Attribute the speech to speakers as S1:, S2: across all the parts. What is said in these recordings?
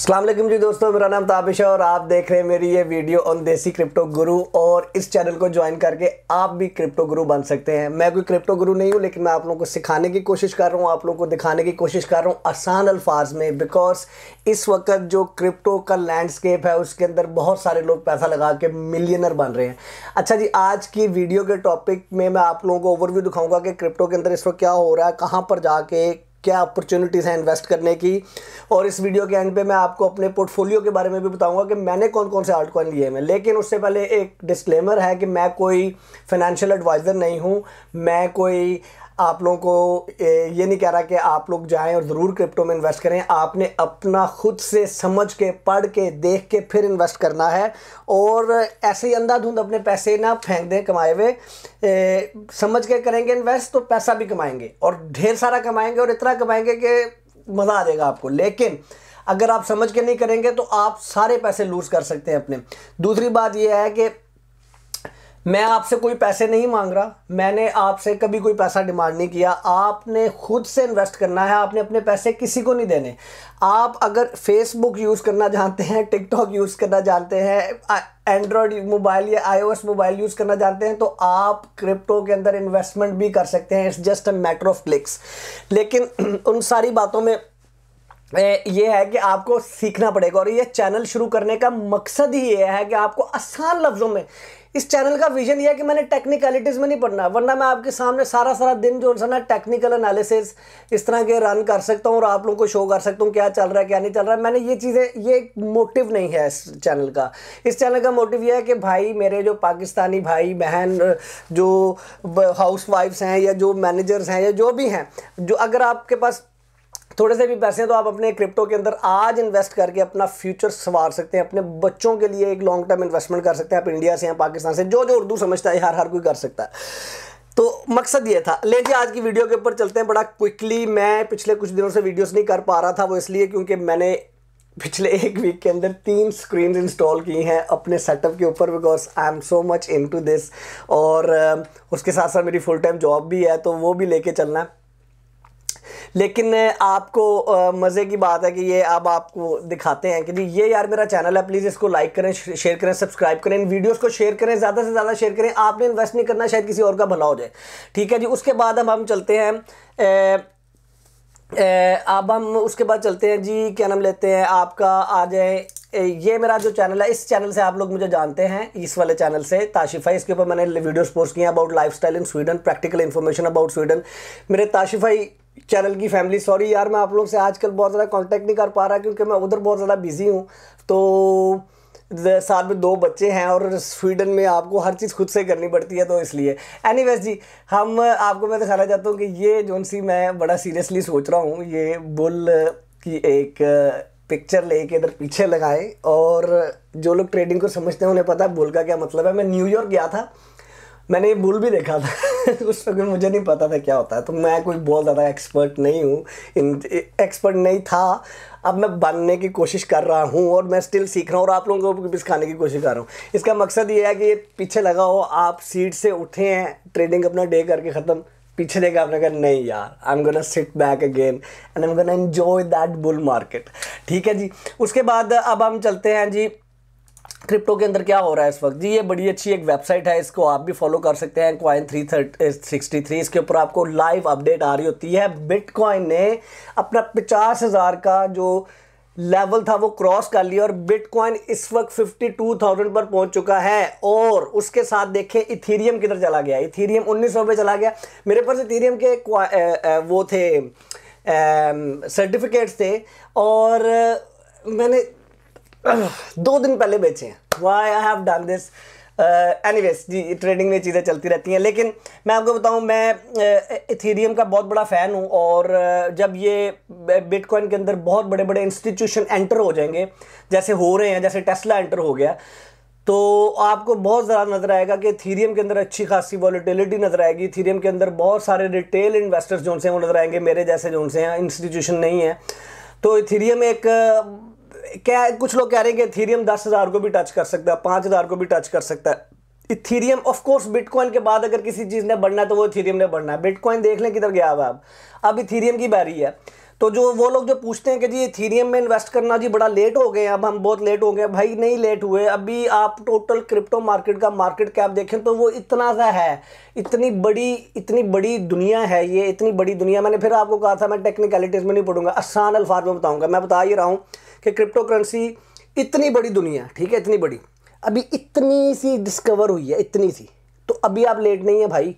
S1: असलम जी दोस्तों मेरा नाम ताबिश है और आप देख रहे हैं मेरी ये वीडियो ऑन देसी क्रिप्टो गुरु और इस चैनल को ज्वाइन करके आप भी क्रिप्टो गुरु बन सकते हैं मैं कोई क्रिप्टो गुरु नहीं हूँ लेकिन मैं आप लोगों को सिखाने की कोशिश कर रहा हूँ आप लोगों को दिखाने की कोशिश कर रहा हूँ आसान अल्फाज में बिकॉज इस वक्त जो क्रिप्टो का लैंडस्केप है उसके अंदर बहुत सारे लोग पैसा लगा के मिलियनर बन रहे हैं अच्छा जी आज की वीडियो के टॉपिक में मैं आप लोगों को ओवरव्यू दिखाऊंगा कि क्रिप्टो के अंदर इस वक्त क्या हो रहा है कहाँ पर जाके क्या अपॉर्चुनिटीज़ हैं इन्वेस्ट करने की और इस वीडियो के एंड पे मैं आपको अपने पोर्टफोलियो के बारे में भी बताऊंगा कि मैंने कौन कौन से आर्ट कॉइन लिए हैं लेकिन उससे पहले एक डिस्क्लेमर है कि मैं कोई फाइनेंशियल एडवाइज़र नहीं हूँ मैं कोई आप लोगों को ये नहीं कह रहा कि आप लोग जाएं और ज़रूर क्रिप्टो में इन्वेस्ट करें आपने अपना खुद से समझ के पढ़ के देख के फिर इन्वेस्ट करना है और ऐसे ही अंधाधुंध अपने पैसे ना फेंक दें कमाए हुए समझ के करेंगे इन्वेस्ट तो पैसा भी कमाएंगे और ढेर सारा कमाएंगे और इतना कमाएंगे कि मज़ा आ जाएगा आपको लेकिन अगर आप समझ के नहीं करेंगे तो आप सारे पैसे लूज़ कर सकते हैं अपने दूसरी बात यह है कि मैं आपसे कोई पैसे नहीं मांग रहा मैंने आपसे कभी कोई पैसा डिमांड नहीं किया आपने खुद से इन्वेस्ट करना है आपने अपने पैसे किसी को नहीं देने आप अगर फेसबुक यूज़ करना जानते हैं टिकटॉक यूज़ करना जानते हैं एंड्रॉयड मोबाइल या आईओएस मोबाइल यूज़ करना जानते हैं तो आप क्रिप्टो के अंदर इन्वेस्टमेंट भी कर सकते हैं it's just a matter of clicks लेकिन उन सारी बातों में ये है कि आपको सीखना पड़ेगा और ये चैनल शुरू करने का मकसद ही ये है कि आपको आसान लफ्ज़ों में इस चैनल का विजन ये है कि मैंने टेक्निकलिटीज़ में नहीं पढ़ना वरना मैं आपके सामने सारा सारा दिन जो है ना टेक्निकल एनालिसिस इस तरह के रन कर सकता हूँ और आप लोगों को शो कर सकता हूँ क्या चल रहा है क्या नहीं चल रहा है मैंने ये चीज़ें ये एक मोटिव नहीं है इस चैनल का इस चैनल का मोटिव यह है कि भाई मेरे जो पाकिस्तानी भाई बहन जो हाउस वाइफ्स हैं या जो मैनेजर्स हैं या जो भी हैं जो अगर आपके पास थोड़े से भी पैसे हैं तो आप अपने क्रिप्टो के अंदर आज इन्वेस्ट करके अपना फ्यूचर संवार सकते हैं अपने बच्चों के लिए एक लॉन्ग टर्म इन्वेस्टमेंट कर सकते हैं आप इंडिया से या पाकिस्तान से जो जो उर्दू समझता है हर हर कोई कर सकता है तो मकसद ये था ले जी आज की वीडियो के ऊपर चलते हैं बड़ा क्विकली मैं पिछले कुछ दिनों से वीडियोस नहीं कर पा रहा था वो इसलिए क्योंकि मैंने पिछले एक वीक के अंदर तीन स्क्रीन इंस्टॉल की हैं अपने सेटअप के ऊपर because I am so much in this और उसके साथ साथ मेरी फुल टाइम जॉब भी है तो वो भी लेके चलना है लेकिन आपको मज़े की बात है कि ये अब आपको दिखाते हैं कि जी ये यार मेरा चैनल है प्लीज़ इसको लाइक करें शेयर करें सब्सक्राइब करें वीडियोस को शेयर करें ज़्यादा से ज़्यादा शेयर करें आपने इन्वेस्ट नहीं करना शायद किसी और का भला हो जाए ठीक है जी उसके बाद अब हम चलते हैं ए, ए, अब हम उसके बाद चलते हैं जी क्या नाम लेते हैं आपका आ जाए ये मेरा जो चैनल है इस चैनल से आप लोग मुझे जानते हैं इस वाले चैनल से ताशिफाई इसके ऊपर मैंने वीडियोस पोस्ट किए हैं about lifestyle in Sweden practical information about Sweden मेरे ताशिफाई चैनल की फैमिली सॉरी यार मैं आप लोग से आजकल बहुत ज़्यादा कांटेक्ट नहीं कर पा रहा क्योंकि मैं उधर बहुत ज़्यादा बिज़ी हूँ तो साथ में दो बच्चे हैं और स्वीडन में आपको हर चीज़ खुद से करनी पड़ती है तो इसलिए एनी जी हम आपको मैं दिखाना चाहता हूँ कि ये जो सी मैं बड़ा सीरियसली सोच रहा हूँ ये बुल की एक पिक्चर लेके इधर पीछे लगाए और जो लोग ट्रेडिंग को समझते हैं उन्हें पता है बुल का क्या मतलब है मैं न्यूयॉर्क गया था मैंने ये बुल भी देखा था उस वक्त मुझे नहीं पता था क्या होता है तो मैं कोई बहुत ज़्यादा एक्सपर्ट नहीं हूँ इन एक्सपर्ट नहीं था अब मैं बनने की कोशिश कर रहा हूँ और मैं स्टिल सीख रहा हूँ और आप लोगों को भी सिखाने की कोशिश कर रहा हूँ इसका मकसद ये है कि ये पीछे लगा हो आप सीट से उठे हैं ट्रेडिंग अपना डे करके ख़त्म पीछे देखा आपने कहा नहीं यार I am gonna sit back again and I am gonna enjoy that bull market ठीक है जी उसके बाद अब हम चलते हैं जी क्रिप्टो के अंदर क्या हो रहा है इस वक्त जी ये बड़ी अच्छी एक वेबसाइट है इसको आप भी फॉलो कर सकते हैं क्वाइन थ्री सिक्सटी थ्री इसके ऊपर आपको लाइव अपडेट आ रही होती है बिटकॉइन ने अपना पचास हज़ार का जो लेवल था वो क्रॉस कर लिया और बिटकॉइन इस वक्त फिफ्टी टू थाउजेंड पर पहुंच चुका है और उसके साथ देखें इथेरियम किधर चला गया इथेरियम उन्नीस सौ चला गया मेरे पास इथेरियम के eh, eh, वो थे सर्टिफिकेट्स eh, थे और मैंने दो दिन पहले बेचे हैं why I have done this anyways जी ट्रेडिंग में चीज़ें चलती रहती हैं लेकिन मैं आपको बताऊं मैं इथेरियम uh, का बहुत बड़ा फ़ैन हूं और uh, जब ये बिटकॉइन uh, के अंदर बहुत बड़े बड़े इंस्टीट्यूशन एंटर हो जाएंगे जैसे हो रहे हैं जैसे टेस्ला एंटर हो गया तो आपको बहुत ज़्यादा नज़र आएगा कि थीरियम के अंदर अच्छी खासी वॉलीटिलिटी नज़र आएगी थीरियम के अंदर बहुत सारे रिटेल इन्वेस्टर्स जो हैं वो नज़र आएंगे मेरे जैसे जो उनसे हैं इंस्टीट्यूशन नहीं है तो थीरियम एक क्या कुछ लोग कह रहे हैं कि इथीरियम दस हज़ार को भी टच कर सकता है पाँच हज़ार को भी टच कर सकता है इथीरियम ऑफ कोर्स बिटकॉइन के बाद अगर किसी चीज़ ने बढ़ना है तो वो इथीरियम ने बढ़ना है बिटकॉइन देख लें किधर गया हुआ अब अब इथीरियम की बारी है तो जो वो लोग जो पूछते हैं कि जी इथीरियम में इन्वेस्ट करना जी बड़ा लेट हो गए अब हम बहुत लेट हो गए भाई नहीं लेट हुए अभी आप टोटल क्रिप्टो मार्केट का मार्केट कैप देखें तो वो इतना सा है इतनी बड़ी इतनी बड़ी दुनिया है ये इतनी बड़ी दुनिया मैंने फिर आपको कहा था मैं टेक्निकलिटीज़ में नहीं पढ़ूंगा आसान अल्फाज में बताऊँगा मैं बता ही रहा हूँ कि क्रिप्टो करेंसी इतनी बड़ी दुनिया ठीक है इतनी बड़ी अभी इतनी सी डिस्कवर हुई है इतनी सी तो अभी आप लेट नहीं है भाई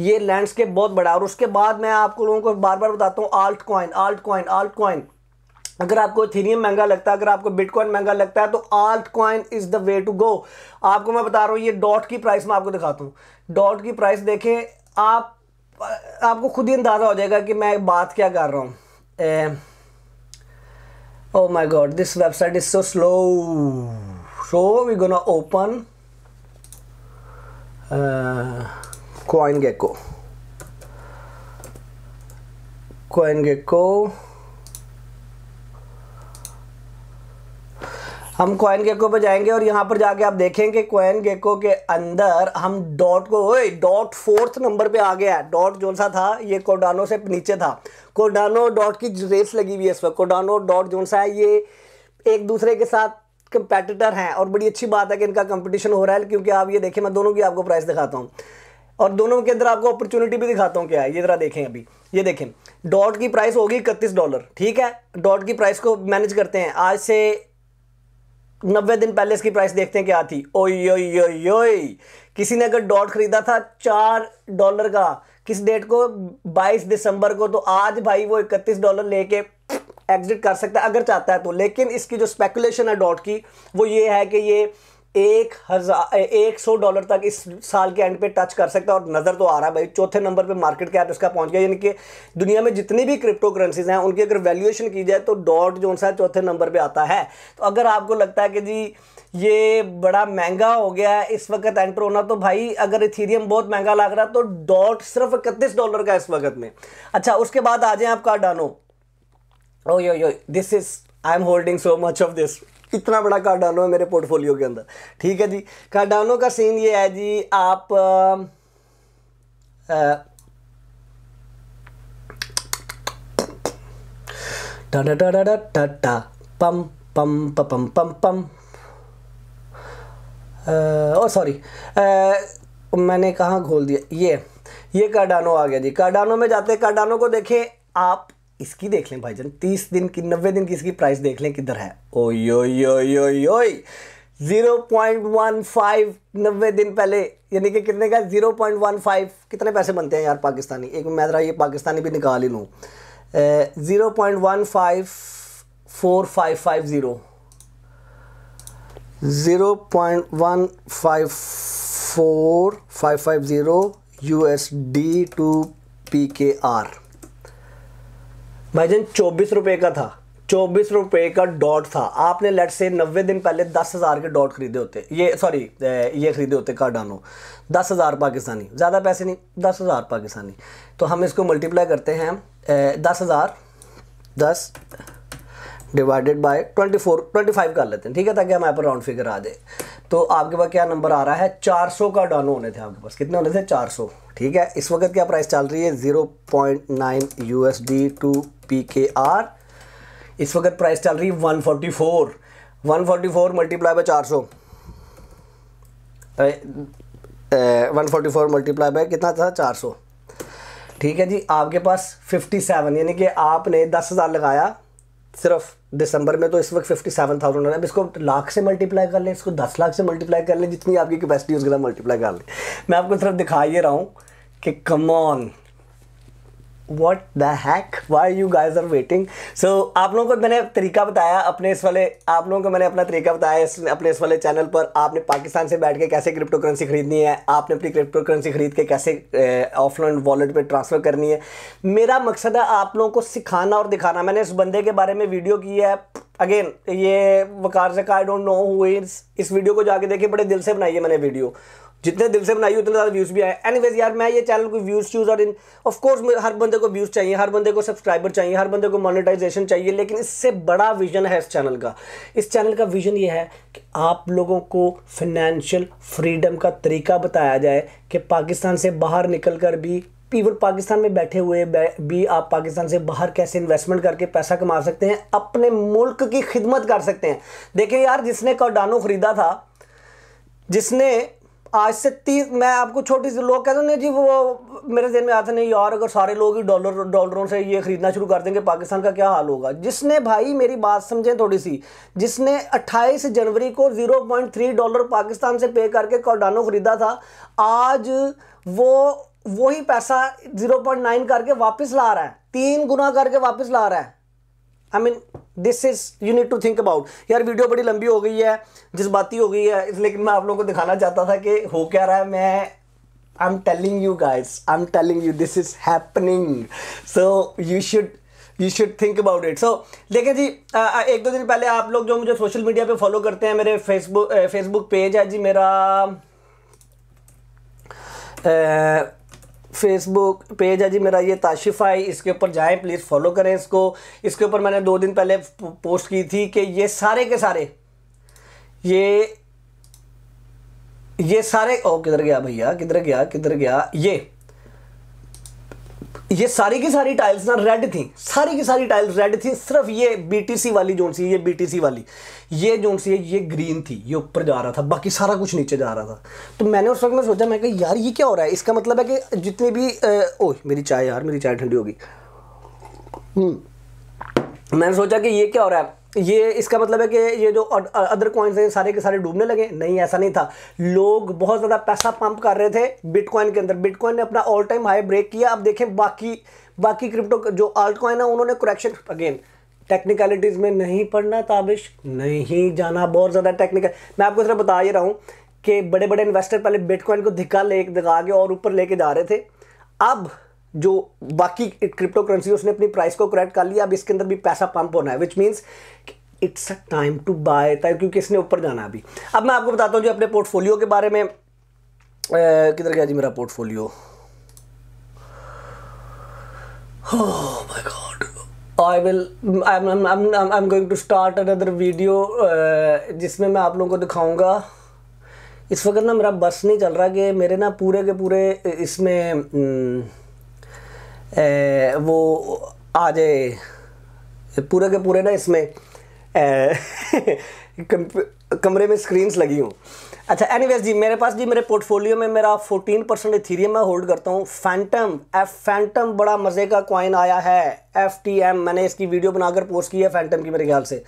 S1: ये लैंडस्केप बहुत बड़ा और उसके बाद मैं आपको लोगों को बार बार बताता हूँ altcoin altcoin altcoin अगर आपको थीरियम महंगा लगता है अगर आपको बिटकॉइन महंगा लगता है तो altcoin is the way to go आपको मैं बता रहा हूँ ये डॉट की प्राइस मैं आपको दिखाता हूँ डॉट की प्राइस देखें आप आपको खुद ही अंदाज़ा हो जाएगा कि मैं बात क्या कर रहा हूँ oh my god this website is so slow so we're gonna open Uh, coin gecko coin gecko हम कोइन गेको पर जाएंगे और यहां पर जाके आप देखेंगे कोइन गेको के अंदर हम dot co dot fourth number पे आ गया है डॉट जो सा था ये कोडानो से नीचे था कोडानो डॉट की रेस लगी हुई है इस वक्त कोडानो डॉट जो सा है ये एक दूसरे के साथ कंपेटिटर हैं और बड़ी अच्छी बात है कि इनका कंपटीशन हो रहा है क्योंकि आप ये देखें मैं दोनों की आपको प्राइस दिखाता हूँ और दोनों के अंदर आपको अपॉर्चुनिटी भी दिखाता हूँ क्या है ये ज़रा देखें अभी ये देखें डॉट की प्राइस होगी इकतीस डॉलर ठीक है डॉट की प्राइस को मैनेज करते हैं आज से नब्बे दिन पहले इसकी प्राइस देखते हैं क्या थी ओई ओई ओई ओई किसी ने अगर डॉट खरीदा था चार डॉलर का किस डेट को 22 दिसंबर को तो आज भाई वो इकतीस डॉलर लेके एग्जिट कर सकता है अगर चाहता है तो लेकिन इसकी जो स्पेकुलेशन है डॉट की वो ये है कि ये एक हज़ार एक सौ डॉलर तक इस साल के एंड पे टच कर सकता है और नज़र तो आ रहा है भाई चौथे नंबर पे मार्केट कैप इसका पहुंच गया यानी कि दुनिया में जितनी भी क्रिप्टो करेंसीज हैं उनकी अगर वैल्यूएशन की जाए तो डॉट जो सा चौथे नंबर पे आता है तो अगर आपको लगता है कि जी ये बड़ा महंगा हो गया है इस वक्त एंटर होना तो भाई अगर इथीरियम बहुत महंगा लग रहा तो डॉट सिर्फ इकतीस डॉलर का इस वक्त में अच्छा उसके बाद आ जाए आप Cardano oh yo yo this is I am holding so much of this इतना बड़ा कार्डानो है मेरे पोर्टफोलियो के अंदर ठीक है जी कार्डानो का सीन ये है जी आप आ, आ, टा टा टा टा टा टा पम पम पम पम पम ओ सॉरी मैंने कहाँ खोल दिया ये ये कार्डानो आ गया जी कार्डानो में जाते कार्डानो को देखें आप इसकी देख लें भाई जान तीस दिन की नब्बे दिन की इसकी प्राइस देख लें किधर है oh yo yo yo yo zero point one five नब्बे दिन पहले यानी कि कितने का जीरो पॉइंट वन फाइव कितने पैसे बनते हैं यार पाकिस्तानी एक मैं ज़रा ये पाकिस्तानी भी निकाल ही लूँ zero point one five four five five zero zero point one five four five five zero U S D to P K R भाई जान चौबीस रुपये का था चौबीस रुपये का डॉट था आपने लेट से नब्बे दिन पहले दस हज़ार के डॉट खरीदे होते ये सॉरी ये खरीदे होते कार्डानो दस हज़ार पाकिस्तानी ज़्यादा पैसे नहीं दस हज़ार पाकिस्तानी तो हम इसको मल्टीप्लाई करते हैं दस हज़ार दस divided by twenty four twenty five कर लेते हैं ठीक है ताकि हमारे पर राउंड फिगर आ जाए तो आपके पास क्या नंबर आ रहा है चार सौ का डानो होने थे आपके पास कितने होने थे चार सौ ठीक है इस वक्त क्या प्राइस चल रही है zero point nine U S D to P K R इस वक्त प्राइस चल रही है one forty four one forty four multiply by चार सौ one forty four multiply by कितना था चार सौ ठीक है जी आपके पास फिफ्टी सेवन यानी कि आपने दस हज़ार लगाया सिर्फ दिसंबर में तो इस वक्त फिफ्टी सेवन थाउजेंड अब इसको लाख से मल्टीप्लाई कर लें इसको दस लाख से मल्टीप्लाई कर लें जितनी आपकी कैपेसिटी उसके साथ मल्टीप्लाई कर लें मैं आपको सिर्फ दिखा ये रहा हूँ कि come on what the heck why you guys are waiting so आप लोगों को मैंने तरीका बताया अपने इस वाले आप लोगों को मैंने अपना तरीका बताया इस, अपने इस वाले चैनल पर आपने पाकिस्तान से बैठ के कैसे क्रिप्टो करेंसी खरीदनी है आपने अपनी क्रिप्टो करेंसी खरीद के कैसे ऑफलाइन वॉलेट पर ट्रांसफ़र करनी है मेरा मकसद है आप लोगों को सिखाना और दिखाना मैंने इस बंदे के बारे में वीडियो की है अगेन ये वकार जका आई डोंट नो हुई इस वीडियो को जाके देखिए बड़े दिल से बनाई है मैंने वीडियो जितने दिल से बनाई उतने ज़्यादा व्यूज़ भी आए एनीवेज यार मैं ये चैनल को व्यूज़ चूज़ और इन ऑफ कोर्स हर बंदे को व्यूज़ चाहिए हर बंदे को सब्सक्राइबर चाहिए हर बंदे को मोनेटाइजेशन चाहिए लेकिन इससे बड़ा विजन है इस चैनल का इस चैनल का विजन ये है कि आप लोगों को फिनेंशियल फ्रीडम का तरीका बताया जाए कि पाकिस्तान से बाहर निकल कर भी पीवर पाकिस्तान में बैठे हुए भी आप पाकिस्तान से बाहर कैसे इन्वेस्टमेंट करके पैसा कमा सकते हैं अपने मुल्क की खिदमत कर सकते हैं देखिए यार जिसने कॉडानो ख़रीदा था जिसने आज से तीस मैं आपको छोटी सी लोग कहते हैं जी वो मेरे दिन में आते नहीं यार अगर सारे लोग ही डॉलर डॉलरों से ये ख़रीदना शुरू कर देंगे पाकिस्तान का क्या हाल होगा जिसने भाई मेरी बात समझें थोड़ी सी जिसने 28 जनवरी को 0.3 डॉलर पाकिस्तान से पे करके कॉडानो ख़रीदा था आज वो वही पैसा जीरो करके वापस ला रहा है तीन गुना करके वापस ला रहा है I mean this is you need to think about यार वीडियो बड़ी लंबी हो गई है जज्बाती हो गई है लेकिन मैं आप लोगों को दिखाना चाहता था कि हो क्या रहा है मैं I am telling you guys I am telling you this is happening so you should you should think about it so देखें जी आ, एक दो दिन पहले आप लोग जो मुझे सोशल मीडिया पे फॉलो करते हैं मेरे फेसबुक फेसबुक पेज है जी मेरा आ, फेसबुक पेज है जी मेरा ये ताशिफाई इसके ऊपर जाएं प्लीज़ फॉलो करें इसको इसके ऊपर मैंने दो दिन पहले पोस्ट की थी कि ये सारे के सारे ये ये सारे ओ किधर गया भैया किधर गया किधर गया ये ये सारी की सारी टाइल्स ना रेड थी सारी की सारी टाइल्स रेड थी सिर्फ ये बीटीसी वाली जोन सी ये बीटीसी वाली ये जोन सी ये ग्रीन थी ये ऊपर जा रहा था बाकी सारा कुछ नीचे जा रहा था तो मैंने उस वक्त में सोचा मैं यार ये क्या हो रहा है इसका मतलब है कि जितनी भी ओह मेरी चाय यार मेरी चाय ठंडी होगी हम्म। मैंने सोचा कि ये क्या हो रहा है ये इसका मतलब है कि ये जो अदर कॉइन्स हैं सारे के सारे डूबने लगे नहीं ऐसा नहीं था लोग बहुत ज़्यादा पैसा पंप कर रहे थे बिटकॉइन के अंदर बिटकॉइन ने अपना ऑल टाइम हाई ब्रेक किया अब देखें बाकी बाकी क्रिप्टो जो आल्ट कॉइन है उन्होंने करेक्शन अगेन टेक्निकलिटीज़ में नहीं पढ़ना ताबिश नहीं जाना बहुत ज़्यादा टेक्निकल मैं आपको सिर्फ बता ही रहा हूँ कि बड़े बड़े इन्वेस्टर पहले बिटकॉइन को धिक्का ले दिखा के और ऊपर लेके जा रहे थे अब जो बाकी क्रिप्टो करेंसी उसने अपनी प्राइस को करेक्ट कर लिया अब इसके अंदर भी पैसा पंप होना है which means it's a time to buy क्योंकि इसने ऊपर जाना अभी अब मैं आपको बताता हूँ जो अपने पोर्टफोलियो के बारे में किधर गया जी मेरा portfolio I will I am going to start another video जिसमें मैं आप लोगों को दिखाऊंगा इस वक्त ना मेरा बस नहीं चल रहा कि मेरे ना पूरे के पूरे इसमें हम्म, वो आ जाए पूरे के पूरे ना इसमें कमरे में स्क्रीन्स लगी हूँ अच्छा एनीवेज जी मेरे पास जी मेरे पोर्टफोलियो में मेरा 14 परसेंट थीरियम मैं होल्ड करता हूँ फैंटम एफ फैंटम बड़ा मज़े का कॉइन आया है एफ टी एम मैंने इसकी वीडियो बनाकर पोस्ट की है फैंटम की मेरे ख्याल से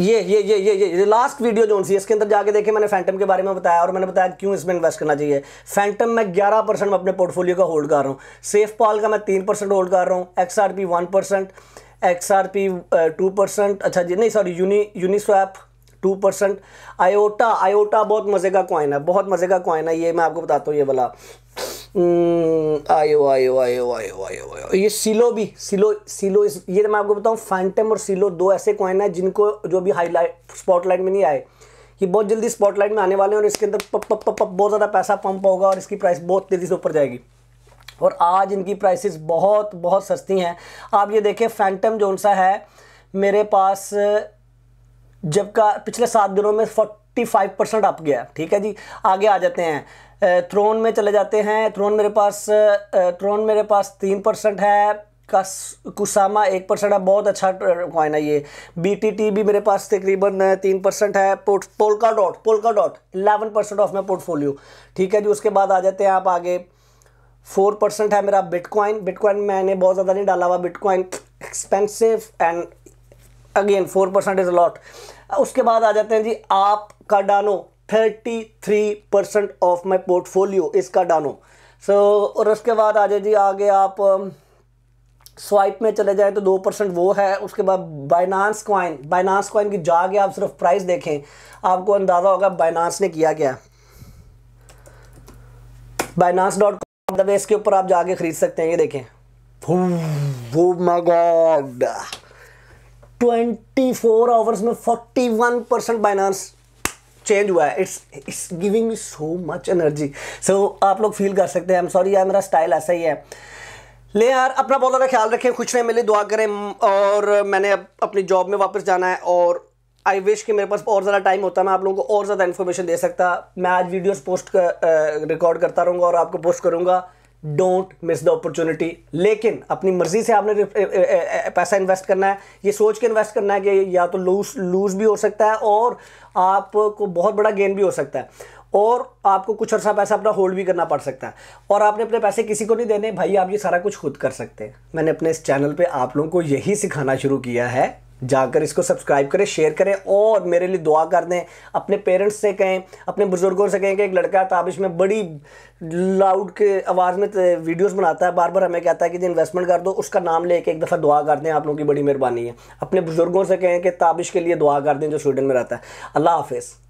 S1: ये ये ये ये ये लास्ट वीडियो जो सी इसके अंदर जाके देखे मैंने फैंटम के बारे में बताया और मैंने बताया क्यों इसमें इन्वेस्ट करना चाहिए फैंटम मैं 11 परसेंट अपने पोर्टफोलियो का होल्ड कर रहा हूँ सेफ पॉल का मैं तीन परसेंट होल्ड कर रहा हूँ X R P one percent X R P two percent अच्छा जी नहीं sorry uni Uniswap two percent IOTA IOTA बहुत मज़े का कॉइन है बहुत मज़े का कॉइन है ये मैं आपको बताता हूँ ये वाला हम्म, आयो आयो आयो आयो आयो आयो ये सिलो भी सिलो सिलो इस ये तो मैं आपको बताऊँ फैंटम और सिलो दो ऐसे कॉइन हैं जिनको जो भी हाईलाइट स्पॉटलाइट में नहीं आए ये बहुत जल्दी स्पॉटलाइट में आने वाले हैं और इसके अंदर पप पप पप बहुत ज़्यादा पैसा पंप होगा और इसकी प्राइस बहुत तेज़ी से ऊपर जाएगी और आज इनकी प्राइसेस बहुत बहुत सस्ती हैं आप ये देखें फैंटम जोन सा है मेरे पास जब का पिछले सात दिनों में फाइव परसेंट अप गया ठीक है जी आगे आ जाते हैं थ्रोन में चले जाते हैं थ्रोन मेरे पास थ्रोन मेरे पास तीन परसेंट है कस कुसामा एक परसेंट है बहुत अच्छा कॉइन है ये बी टी टी भी मेरे पास तकरीबन तीन परसेंट है port Polkadot Polkadot eleven percent of my portfolio ठीक है जी उसके बाद आ जाते हैं आप आगे फोर परसेंट है मेरा बिटकॉइन बिटकॉइन मैंने बहुत ज़्यादा नहीं डाला हुआ bitcoin expensive and again four percent is a lot उसके बाद आ जाते हैं जी आप का डानो thirty three percent of my portfolio इसका डानो सो so, और उसके बाद आ जाए जी आगे आप स्वाइप में चले जाएँ तो दो परसेंट वो है उसके बाद बाइनांस क्वाइन बाइनांस क्वाइन की जाके आप सिर्फ प्राइस देखें आपको अंदाज़ा होगा बाइनांस ने किया क्या बाइनांस डॉट कॉम के ऊपर आप जाके ख़रीद सकते हैं ये देखें my god twenty four hours में forty one percent Binance change हुआ है it's it's giving me so much energy so आप लोग फील कर सकते हैं आई एम सॉरी यार मेरा स्टाइल ऐसा ही है ले यार अपना बहुत ज़्यादा ख्याल रखें खुश रहें मिले दुआ करें और मैंने अब अपनी जॉब में वापस जाना है और आई विश कि मेरे पास और ज़्यादा टाइम होता मैं आप लोगों को और ज़्यादा इन्फॉर्मेशन दे सकता मैं आज वीडियोस पोस्ट कर, रिकॉर्ड करता रहूँगा और आपको पोस्ट करूँगा डोंट मिस द अपॉर्चुनिटी लेकिन अपनी मर्जी से आपने पैसा इन्वेस्ट करना है ये सोच के इन्वेस्ट करना है कि या तो लूज लूज भी हो सकता है और आपको बहुत बड़ा गेन भी हो सकता है और आपको कुछ अर्सा पैसा अपना होल्ड भी करना पड़ सकता है और आपने अपने पैसे किसी को नहीं देने भाई आप ये सारा कुछ खुद कर सकते हैं मैंने अपने इस चैनल पे आप लोगों को यही सिखाना शुरू किया है जाकर इसको सब्सक्राइब करें शेयर करें और मेरे लिए दुआ कर दें अपने पेरेंट्स से कहें अपने बुज़ुर्गों से कहें कि एक लड़का ताबिश में बड़ी लाउड के आवाज़ में वीडियोस बनाता है बार बार हमें कहता है कि इन्वेस्टमेंट कर दो उसका नाम लेके एक दफ़ा दुआ कर दें आप लोगों की बड़ी मेहरबानी है अपने बुज़ुर्गों से कहें कि ताबिश के लिए दुआ कर दें जो स्वीडन में रहता है अल्लाह हाफिज़